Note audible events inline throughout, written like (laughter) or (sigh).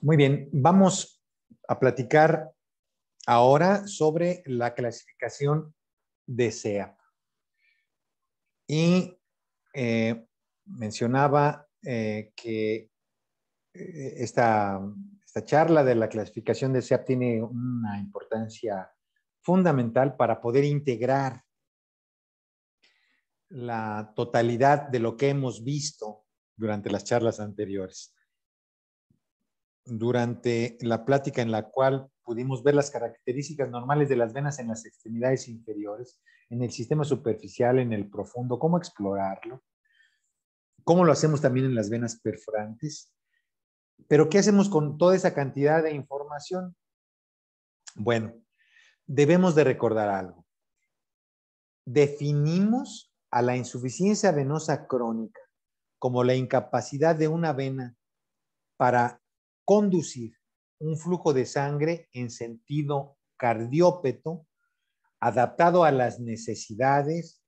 Muy bien, vamos a platicar ahora sobre la clasificación de SEAP. Y eh, mencionaba eh, que eh, esta, esta, charla de la clasificación de SEAP tiene una importancia fundamental para poder integrar la totalidad de lo que hemos visto durante las charlas anteriores durante la plática en la cual pudimos ver las características normales de las venas en las extremidades inferiores, en el sistema superficial, en el profundo, cómo explorarlo, cómo lo hacemos también en las venas perforantes, pero ¿qué hacemos con toda esa cantidad de información? Bueno, debemos de recordar algo. Definimos a la insuficiencia venosa crónica como la incapacidad de una vena para conducir un flujo de sangre en sentido cardiópeto, adaptado a las necesidades,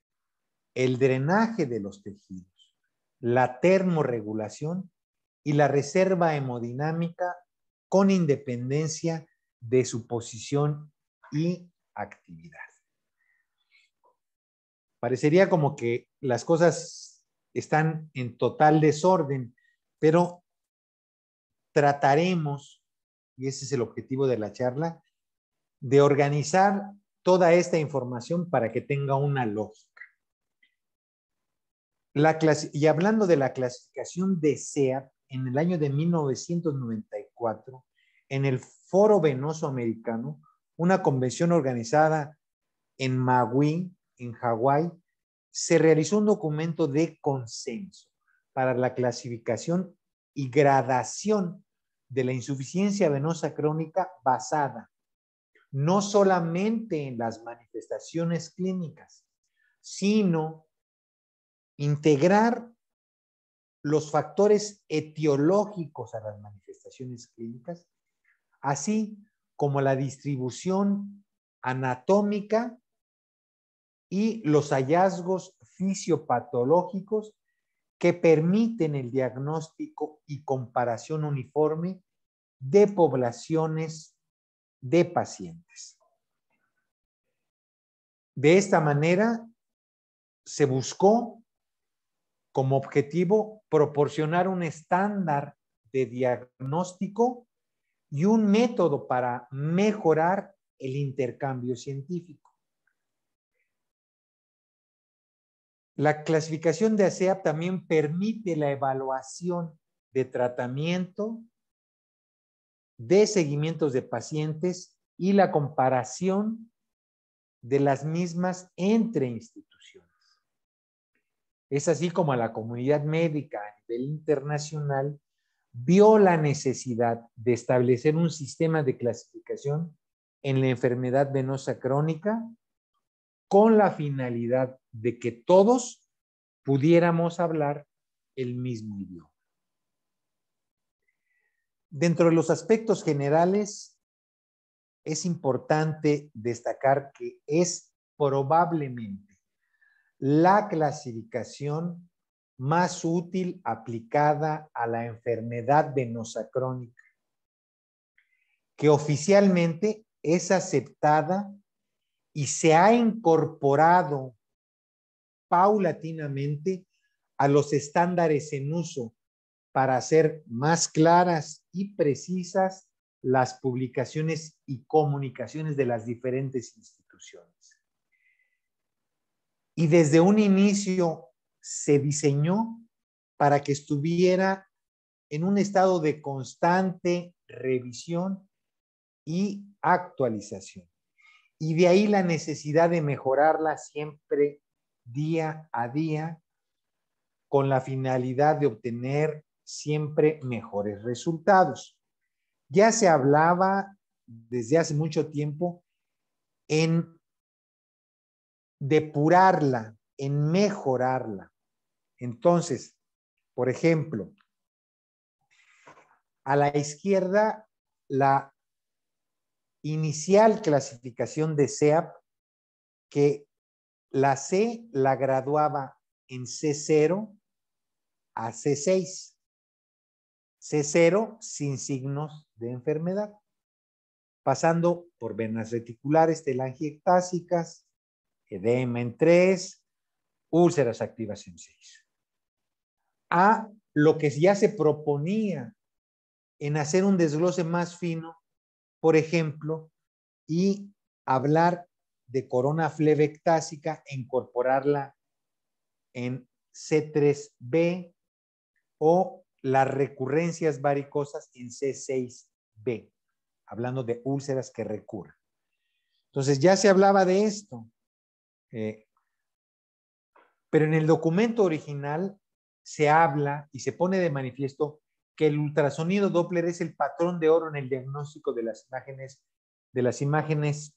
el drenaje de los tejidos, la termorregulación y la reserva hemodinámica con independencia de su posición y actividad. Parecería como que las cosas están en total desorden, pero trataremos, y ese es el objetivo de la charla, de organizar toda esta información para que tenga una lógica. La y hablando de la clasificación de SEAP, en el año de 1994, en el Foro Venoso Americano, una convención organizada en Maui, en Hawái, se realizó un documento de consenso para la clasificación y gradación de la insuficiencia venosa crónica basada no solamente en las manifestaciones clínicas, sino integrar los factores etiológicos a las manifestaciones clínicas, así como la distribución anatómica y los hallazgos fisiopatológicos que permiten el diagnóstico y comparación uniforme de poblaciones de pacientes. De esta manera, se buscó como objetivo proporcionar un estándar de diagnóstico y un método para mejorar el intercambio científico. La clasificación de ASEAP también permite la evaluación de tratamiento, de seguimientos de pacientes y la comparación de las mismas entre instituciones. Es así como la comunidad médica a nivel internacional vio la necesidad de establecer un sistema de clasificación en la enfermedad venosa crónica con la finalidad de que todos pudiéramos hablar el mismo idioma. Dentro de los aspectos generales, es importante destacar que es probablemente la clasificación más útil aplicada a la enfermedad venosa crónica, que oficialmente es aceptada y se ha incorporado paulatinamente a los estándares en uso para hacer más claras y precisas las publicaciones y comunicaciones de las diferentes instituciones. Y desde un inicio se diseñó para que estuviera en un estado de constante revisión y actualización. Y de ahí la necesidad de mejorarla siempre día a día con la finalidad de obtener siempre mejores resultados. Ya se hablaba desde hace mucho tiempo en depurarla, en mejorarla. Entonces, por ejemplo, a la izquierda, la inicial clasificación de CEAP que la C la graduaba en C0 a C6. C0 sin signos de enfermedad, pasando por venas reticulares telangiectásicas, edema en 3, úlceras activas en 6. A lo que ya se proponía en hacer un desglose más fino por ejemplo, y hablar de corona flebectásica incorporarla en C3B o las recurrencias varicosas en C6B, hablando de úlceras que recurren. Entonces ya se hablaba de esto, eh, pero en el documento original se habla y se pone de manifiesto el ultrasonido Doppler es el patrón de oro en el diagnóstico de las imágenes, de las imágenes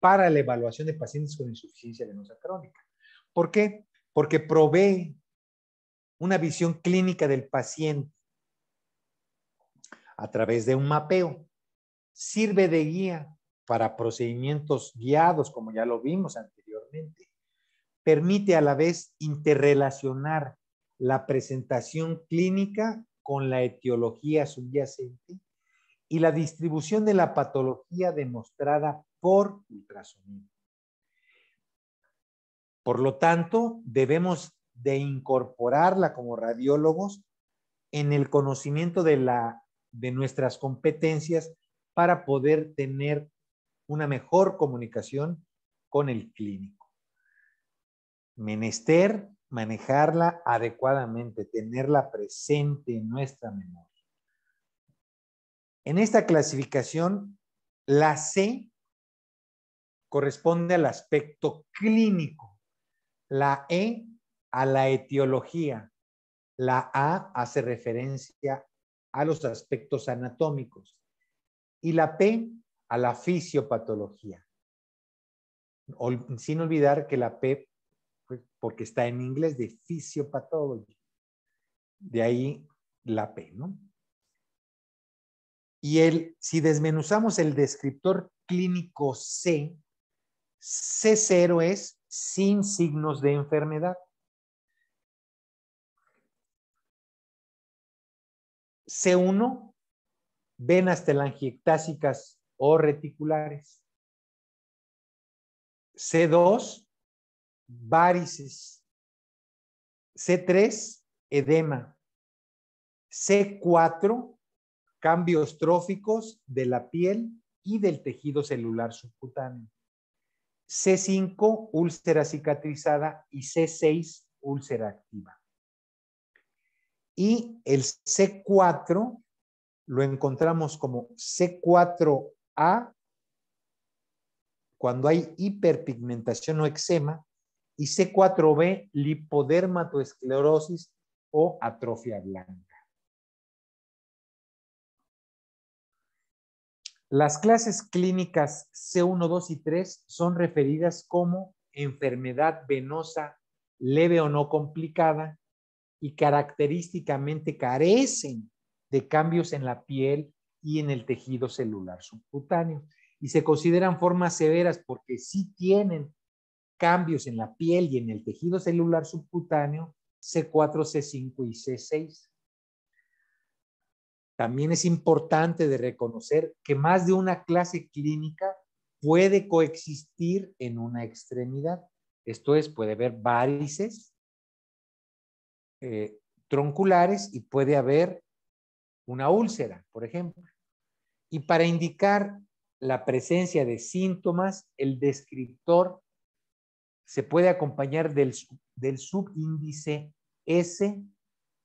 para la evaluación de pacientes con insuficiencia venosa crónica. ¿Por qué? Porque provee una visión clínica del paciente a través de un mapeo. Sirve de guía para procedimientos guiados, como ya lo vimos anteriormente. Permite a la vez interrelacionar la presentación clínica con la etiología subyacente y la distribución de la patología demostrada por ultrasonido. Por lo tanto, debemos de incorporarla como radiólogos en el conocimiento de, la, de nuestras competencias para poder tener una mejor comunicación con el clínico. Menester manejarla adecuadamente, tenerla presente en nuestra memoria. En esta clasificación, la C corresponde al aspecto clínico, la E a la etiología, la A hace referencia a los aspectos anatómicos y la P a la fisiopatología. Sin olvidar que la P pues, porque está en inglés de physiopathology. De ahí la P, ¿no? Y el, si desmenuzamos el descriptor clínico C, C0 es sin signos de enfermedad. C1, venas telangiectásicas o reticulares. C2, varices. C3, edema. C4, cambios tróficos de la piel y del tejido celular subcutáneo. C5, úlcera cicatrizada y C6, úlcera activa. Y el C4 lo encontramos como C4A cuando hay hiperpigmentación o eczema y C4B, lipodermatoesclerosis o atrofia blanca. Las clases clínicas C1, 2 y 3 son referidas como enfermedad venosa leve o no complicada y característicamente carecen de cambios en la piel y en el tejido celular subcutáneo. Y se consideran formas severas porque sí tienen cambios en la piel y en el tejido celular subcutáneo C4, C5 y C6. También es importante de reconocer que más de una clase clínica puede coexistir en una extremidad. Esto es, puede haber varices eh, tronculares y puede haber una úlcera, por ejemplo. Y para indicar la presencia de síntomas, el descriptor se puede acompañar del, del subíndice S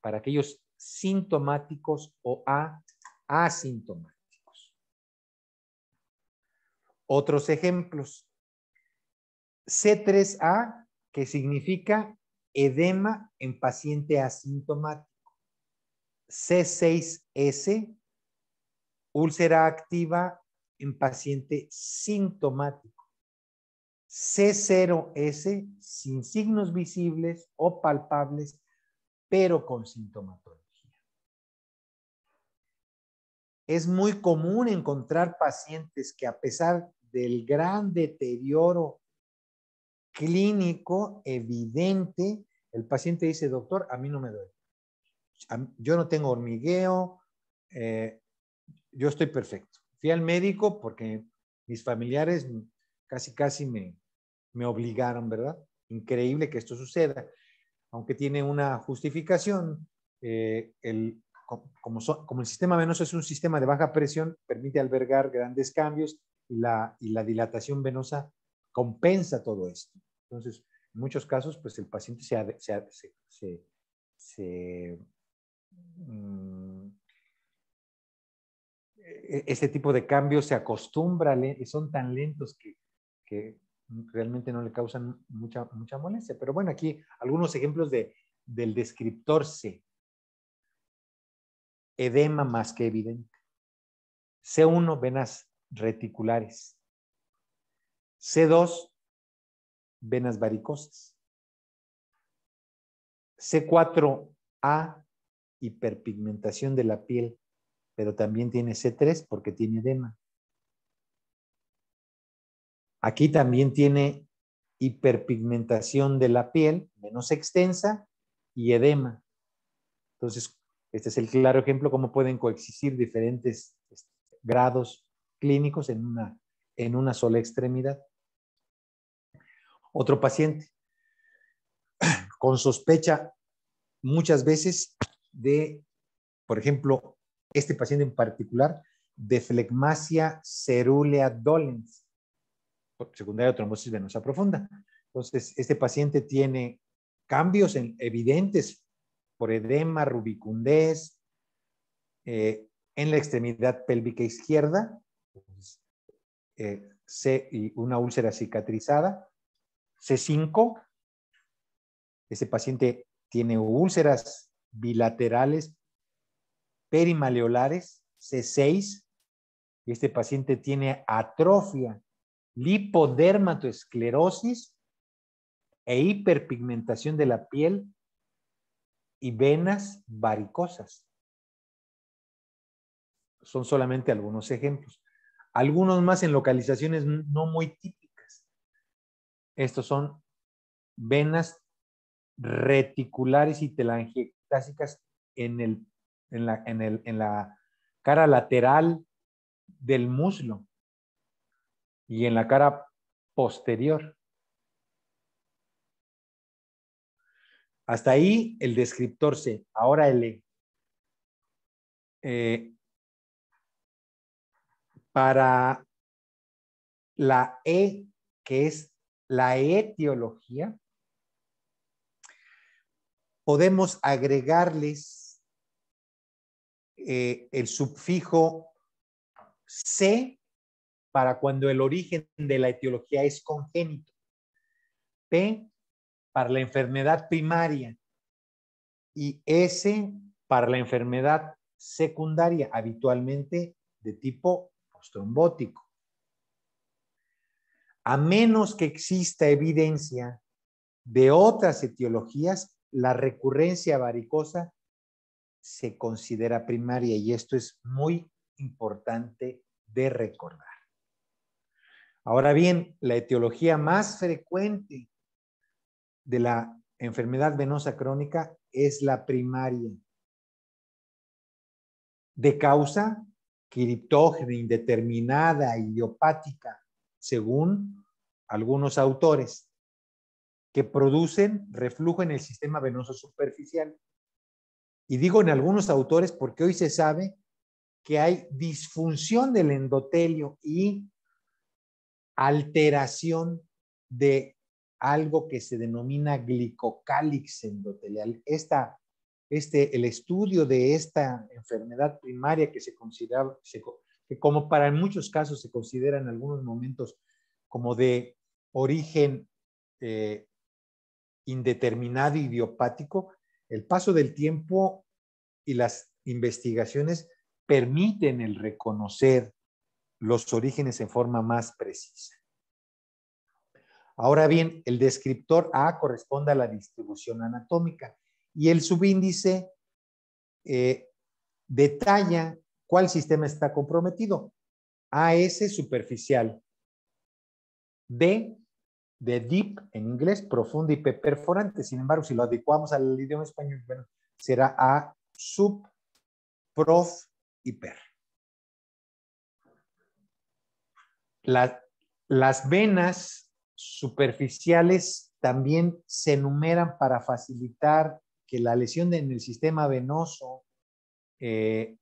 para aquellos sintomáticos o A asintomáticos. Otros ejemplos. C3A, que significa edema en paciente asintomático. C6S, úlcera activa en paciente sintomático. C0S sin signos visibles o palpables, pero con sintomatología. Es muy común encontrar pacientes que a pesar del gran deterioro clínico evidente, el paciente dice, doctor, a mí no me duele. Yo no tengo hormigueo, eh, yo estoy perfecto. Fui al médico porque mis familiares casi, casi me, obligaron, ¿verdad? Increíble que esto suceda. Aunque tiene una justificación, eh, el, como, el sistema venoso es un sistema de baja presión, permite albergar grandes cambios y la, la dilatación venosa compensa todo esto. Entonces, en muchos casos, pues el paciente se, se, mm, e, e, este tipo de cambios se acostumbra, son tan lentos que que realmente no le causan mucha, mucha molestia. Pero bueno, aquí algunos ejemplos del descriptor C. Edema más que evidente. C1, venas reticulares. C2, venas varicosas. C4A, hiperpigmentación de la piel, pero también tiene C3 porque tiene edema. Aquí también tiene hiperpigmentación de la piel menos extensa y edema. Entonces, este es el claro ejemplo cómo pueden coexistir diferentes este, grados clínicos en una, en una sola extremidad. Otro paciente (clears throat) con sospecha muchas veces de, por ejemplo, este paciente en particular, de flegmasia cerulea dolens secundaria de trombosis venosa profunda. Entonces, este paciente tiene cambios evidentes por edema, rubicundez, eh, en la extremidad pélvica izquierda, pues, eh, C, y una úlcera cicatrizada, C5, este paciente tiene úlceras bilaterales perimaleolares, C6, este paciente tiene atrofia lipodermatoesclerosis e hiperpigmentación de la piel y venas varicosas. Son solamente algunos ejemplos. Algunos más en localizaciones no muy típicas. Estos son venas reticulares y telangiectásicas en, en la cara lateral del muslo y en la cara posterior. Hasta ahí el descriptor C. Ahora el E eh, para la E, que es la etiología, podemos agregarles eh, el sufijo C para cuando el origen de la etiología es congénito. P para la enfermedad primaria y S para la enfermedad secundaria, habitualmente de tipo postrombótico. A menos que exista evidencia de otras etiologías, la recurrencia varicosa se considera primaria y esto es muy importante de recordar. Ahora bien, la etiología más frecuente de la enfermedad venosa crónica es la primaria. De causa criptógena, indeterminada, e idiopática, según algunos autores, que producen reflujo en el sistema venoso superficial. Y digo en algunos autores porque hoy se sabe que hay disfunción del endotelio y alteración de algo que se denomina glicocálix endotelial. este, el estudio de esta enfermedad primaria que se considera, que como para muchos casos se considera en algunos momentos como de origen eh, indeterminado idiopático, el paso del tiempo y las investigaciones permiten el reconocer los orígenes en forma más precisa. Ahora bien, el descriptor A corresponde a la distribución anatómica y el subíndice eh, detalla cuál sistema está comprometido. A AS superficial, B, de deep en inglés, profundo y perforante. Sin embargo, si lo adecuamos al idioma español, bueno, será A sub, prof y per. las venas superficiales también se enumeran para facilitar que la lesión en el sistema venoso eh,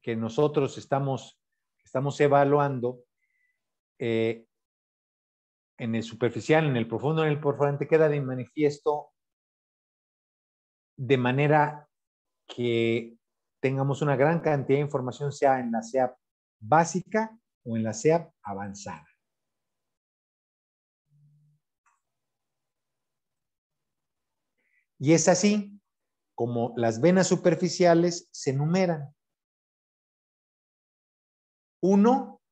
que nosotros estamos, estamos evaluando, eh, en el superficial, en el profundo, en el perforante, queda de manifiesto de manera que tengamos una gran cantidad de información, sea en la sea básica o en la SEAP avanzada. Y es así como las venas superficiales se numeran. Uno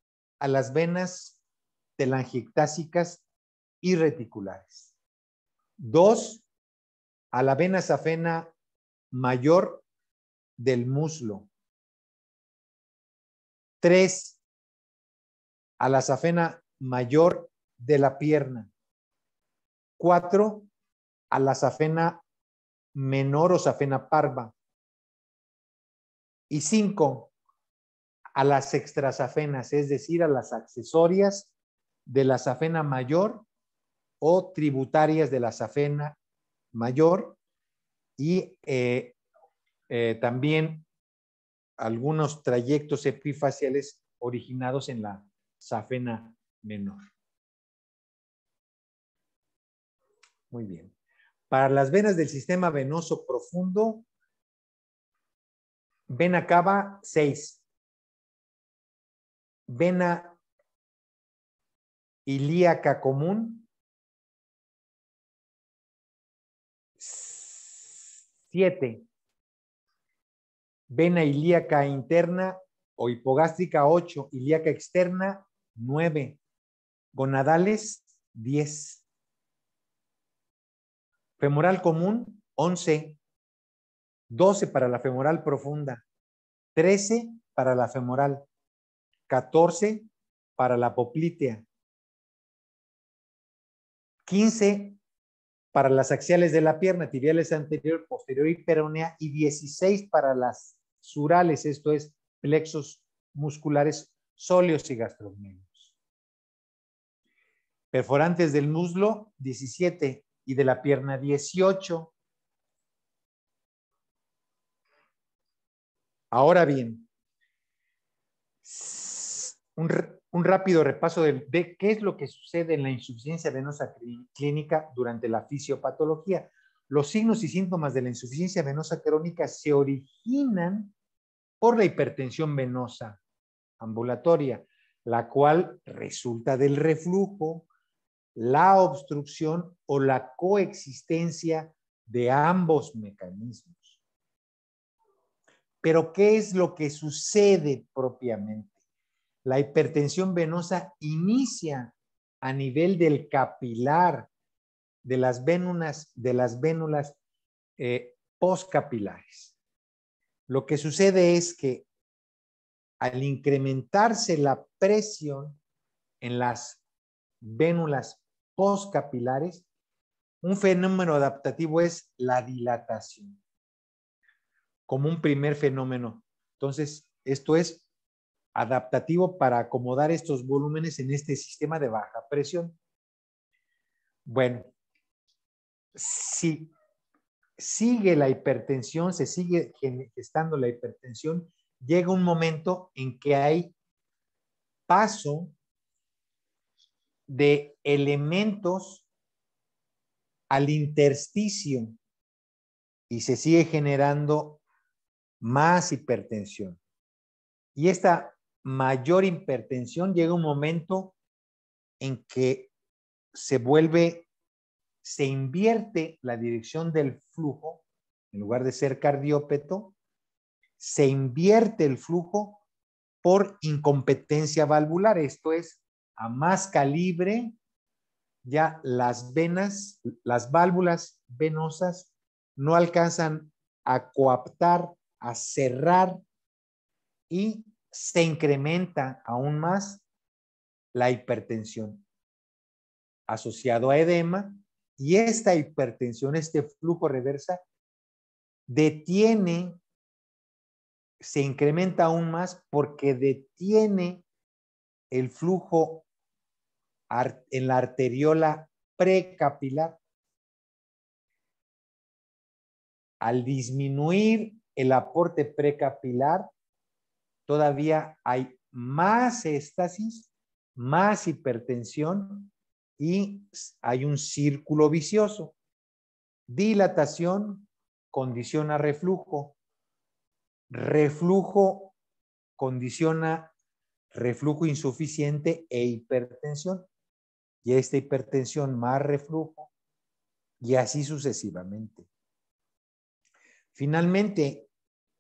a las venas telangiectásicas y reticulares. Dos a la vena safena mayor del muslo. Tres a la safena mayor de la pierna. Cuatro, a la safena menor o safena parva. Y cinco, a las extrasafenas, es decir, a las accesorias de la safena mayor o tributarias de la safena mayor y eh, eh, también algunos trayectos epifaciales originados en la safena menor. Muy bien. Para las venas del sistema venoso profundo, vena cava 6, vena ilíaca común 7, vena ilíaca interna o hipogástrica 8, ilíaca externa 9. Gonadales, 10. Femoral común, 11. 12 para la femoral profunda. 13 para la femoral. 14 para la poplitea. 15 para las axiales de la pierna, tibiales anterior, posterior y peronea, y 16 para las surales, esto es plexos musculares sóleos y gastrocnemios. Perforantes del muslo, 17. Y de la pierna, 18. Ahora bien, un, rápido repaso de, qué es lo que sucede en la insuficiencia venosa clínica durante la fisiopatología. Los signos y síntomas de la insuficiencia venosa crónica se originan por la hipertensión venosa ambulatoria, la cual resulta del reflujo, la obstrucción o la coexistencia de ambos mecanismos. Pero ¿qué es lo que sucede propiamente? La hipertensión venosa inicia a nivel del capilar, de las vénulas, de las vénulas eh, Lo que sucede es que al incrementarse la presión en las vénulas postcapilares, un fenómeno adaptativo es la dilatación, como un primer fenómeno. Entonces, esto es adaptativo para acomodar estos volúmenes en este sistema de baja presión. Bueno, si sigue la hipertensión, se sigue gestando la hipertensión, llega un momento en que hay paso de elementos al intersticio y se sigue generando más hipertensión. Y esta mayor hipertensión llega un momento en que se vuelve, se invierte la dirección del flujo, en lugar de ser cardiópeto, se invierte el flujo por incompetencia valvular, esto es, a más calibre, ya las venas, las válvulas venosas no alcanzan a coaptar, a cerrar y se incrementa aún más la hipertensión asociado a edema y esta hipertensión, este flujo reversa, detiene, se incrementa aún más porque detiene el flujo en la arteriola precapilar. Al disminuir el aporte precapilar, todavía hay más éstasis, más hipertensión y hay un círculo vicioso. Dilatación condiciona reflujo. Reflujo condiciona reflujo insuficiente e hipertensión y esta hipertensión más reflujo y así sucesivamente. Finalmente,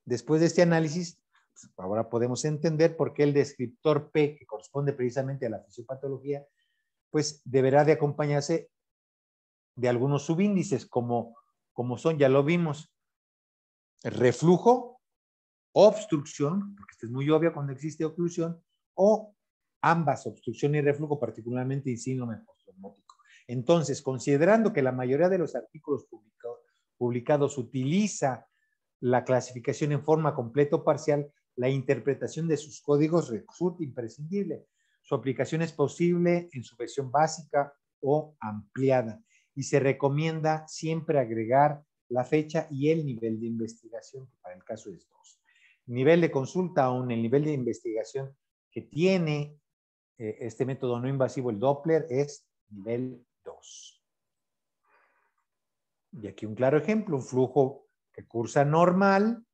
después de este análisis, pues, ahora podemos entender por qué el descriptor P, que corresponde precisamente a la fisiopatología, pues deberá de acompañarse de algunos subíndices, como, como son, ya lo vimos, reflujo, obstrucción, porque esto es muy obvio cuando existe oclusión, o ambas obstrucción y reflujo, particularmente y síndrome postraumático. Entonces, considerando que la mayoría de los artículos publicados utiliza la clasificación en forma completa o parcial, la interpretación de sus códigos resulta imprescindible. Su aplicación es posible en su versión básica o ampliada y se recomienda siempre agregar la fecha y el nivel de investigación, que para el caso es dos Nivel de consulta aún, el nivel de investigación que tiene eh, este método no invasivo, el Doppler, es nivel 2. Y aquí un claro ejemplo, un flujo que cursa normal,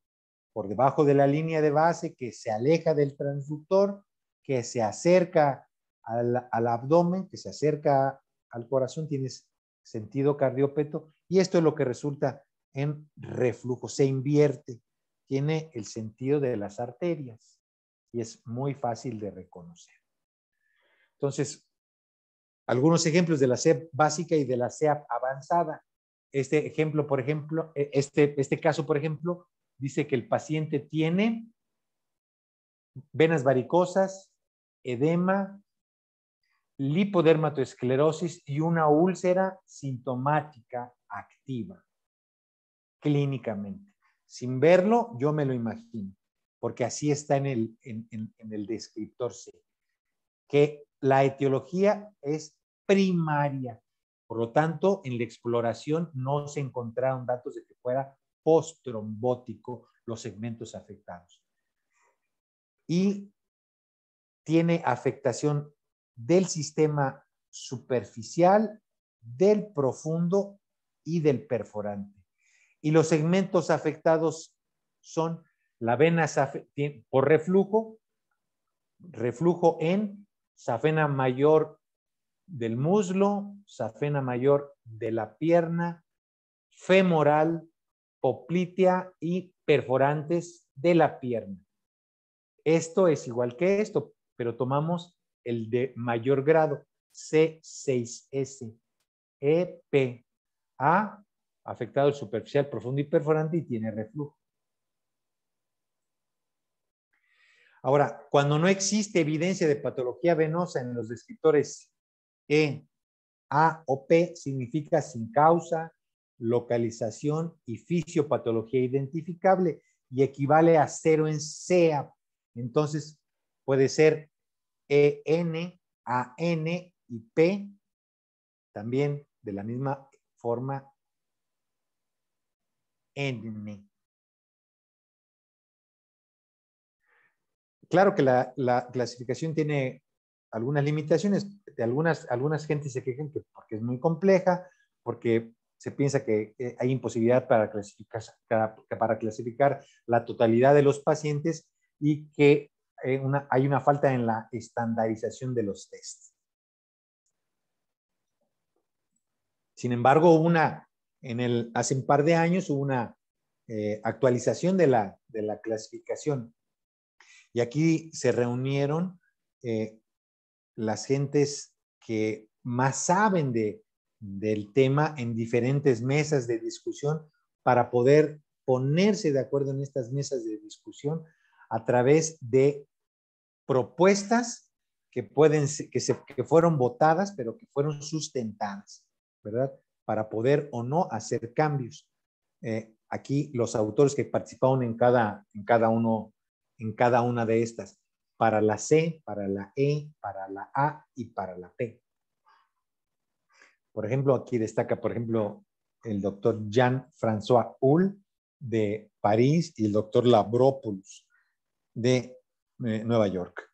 por debajo de la línea de base, que se aleja del transductor, que se acerca al, al abdomen, que se acerca al corazón, tiene sentido cardiopeto, y esto es lo que resulta en reflujo, se invierte, tiene el sentido de las arterias y es muy fácil de reconocer. Entonces, algunos ejemplos de la CEP básica y de la CEP avanzada. Este ejemplo, por ejemplo, e, este, este, caso, por ejemplo, dice que el paciente tiene venas varicosas, edema, lipodermatoesclerosis y una úlcera sintomática activa clínicamente. Sin verlo, yo me lo imagino, porque así está en el, en el descriptor C que la etiología es primaria. Por lo tanto, en la exploración no se encontraron datos de que fuera post-trombótico los segmentos afectados. Y tiene afectación del sistema superficial, del profundo y del perforante. Y los segmentos afectados son la vena por reflujo, reflujo en safena mayor del muslo, safena mayor de la pierna, femoral, poplitea y perforantes de la pierna. Esto es igual que esto, pero tomamos el de mayor grado, C6S, EP, A, afectado superficial, profundo y perforante y tiene reflujo. Ahora, cuando no existe evidencia de patología venosa en los descriptores E, A o P, significa sin causa, localización y fisiopatología identificable y equivale a cero en CA. Entonces, puede ser EN, AN y P, también de la misma forma N. Claro que la, clasificación tiene algunas limitaciones. De algunas, algunas gentes se quejan porque es muy compleja, porque se piensa que hay imposibilidad para clasificar, para clasificar la totalidad de los pacientes y que eh, hay una falta en la estandarización de los test. Sin embargo, una, en hace un par de años hubo una eh, actualización de la, de la clasificación y aquí se reunieron eh, las gentes que más saben del tema en diferentes mesas de discusión para poder ponerse de acuerdo en estas mesas de discusión a través de propuestas que, pueden, que, fueron votadas, pero que fueron sustentadas, ¿verdad? Para poder o no hacer cambios. Eh, aquí los autores que participaron en cada, en cada uno en cada una de estas, para la C, para la E, para la A y para la P. Por ejemplo, aquí destaca, por ejemplo, el doctor Jean-François Hull de París y el doctor Labropoulos de eh, Nueva York.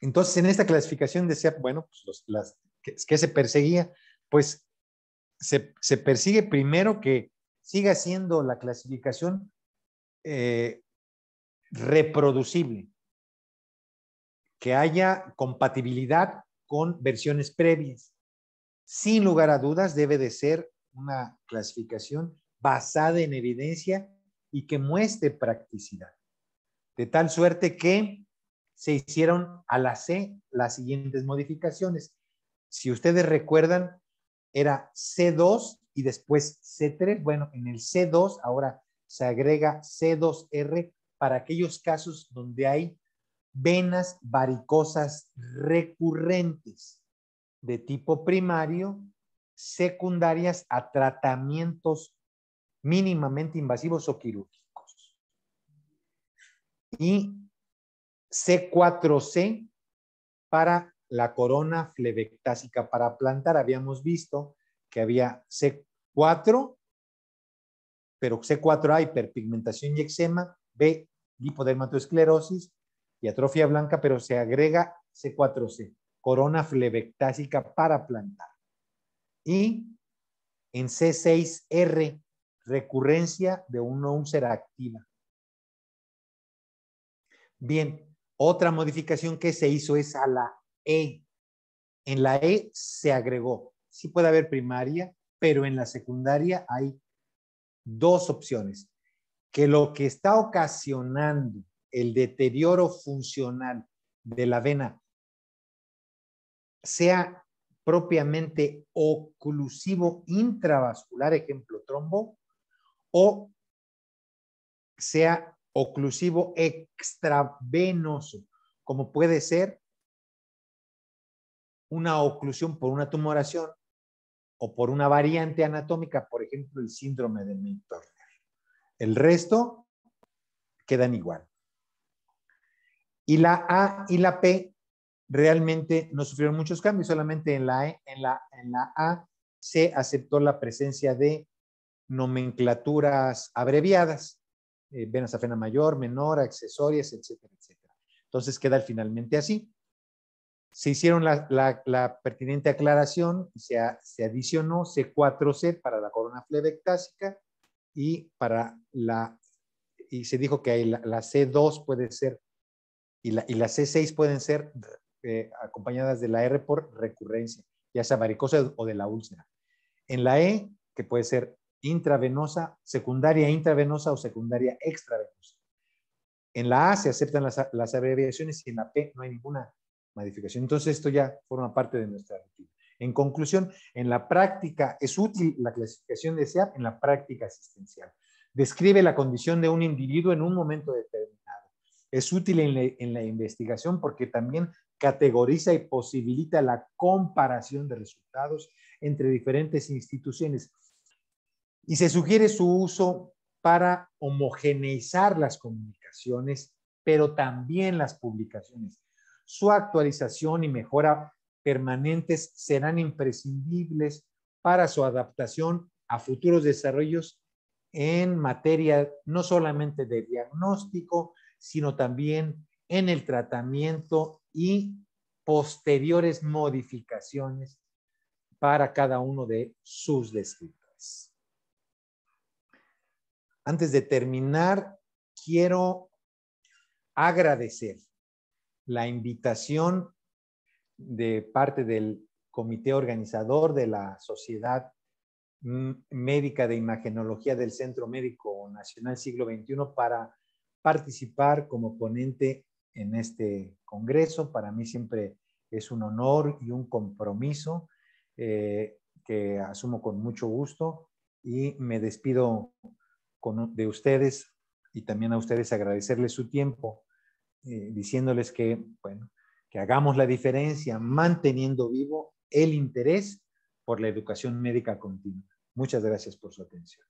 Entonces, en esta clasificación decía, bueno, pues las, ¿qué, se perseguía? Pues se, persigue primero que siga siendo la clasificación eh, reproducible, que haya compatibilidad con versiones previas. Sin lugar a dudas, debe de ser una clasificación basada en evidencia y que muestre practicidad. De tal suerte que se hicieron a la C las siguientes modificaciones. Si ustedes recuerdan, era C2 y después C3. Bueno, en el C2 ahora se agrega C2R para aquellos casos donde hay venas varicosas recurrentes de tipo primario, secundarias a tratamientos mínimamente invasivos o quirúrgicos. Y C4C para la corona flebectásica para plantar. Habíamos visto que había C4, pero C4A, hiperpigmentación y eczema, B, hipodermatoesclerosis y atrofia blanca, pero se agrega C4C, corona flebectásica para plantar. Y en C6R, recurrencia de una úlcera activa. Bien, otra modificación que se hizo es a la E. En la E se agregó, sí puede haber primaria, pero en la secundaria hay dos opciones, que lo que está ocasionando el deterioro funcional de la vena sea propiamente oclusivo intravascular, ejemplo trombo, o sea oclusivo extravenoso, como puede ser una oclusión por una tumoración o por una variante anatómica, por ejemplo, el síndrome de Mentor. El resto quedan igual. Y la A y la P realmente no sufrieron muchos cambios, solamente en la, e, A se aceptó la presencia de nomenclaturas abreviadas, eh, venas afena mayor, menor, accesorias, etcétera, etcétera. Entonces queda finalmente así. Se hicieron la, pertinente aclaración, se, se adicionó C4C para la corona flebectásica, y para la, y se dijo que la, C2 puede ser, y la, C6 pueden ser eh, acompañadas de la R por recurrencia, ya sea varicosa o de la úlcera. En la E, que puede ser intravenosa, secundaria e intravenosa o secundaria extravenosa. En la A se aceptan las, las abreviaciones y en la P no hay ninguna modificación. Entonces esto ya forma parte de nuestra rutina. En conclusión, en la práctica es útil la clasificación de SEAP en la práctica asistencial. Describe la condición de un individuo en un momento determinado. Es útil en la, en la investigación porque también categoriza y posibilita la comparación de resultados entre diferentes instituciones. Y se sugiere su uso para homogeneizar las comunicaciones, pero también las publicaciones. Su actualización y mejora permanentes serán imprescindibles para su adaptación a futuros desarrollos en materia no solamente de diagnóstico, sino también en el tratamiento y posteriores modificaciones para cada uno de sus descriptores. Antes de terminar, quiero agradecer la invitación de parte del comité organizador de la Sociedad Médica de Imagenología del Centro Médico Nacional Siglo XXI para participar como ponente en este congreso. Para mí siempre es un honor y un compromiso eh, que asumo con mucho gusto y me despido con, de ustedes y también a ustedes agradecerles su tiempo, eh, diciéndoles que, bueno, que hagamos la diferencia manteniendo vivo el interés por la educación médica continua. Muchas gracias por su atención.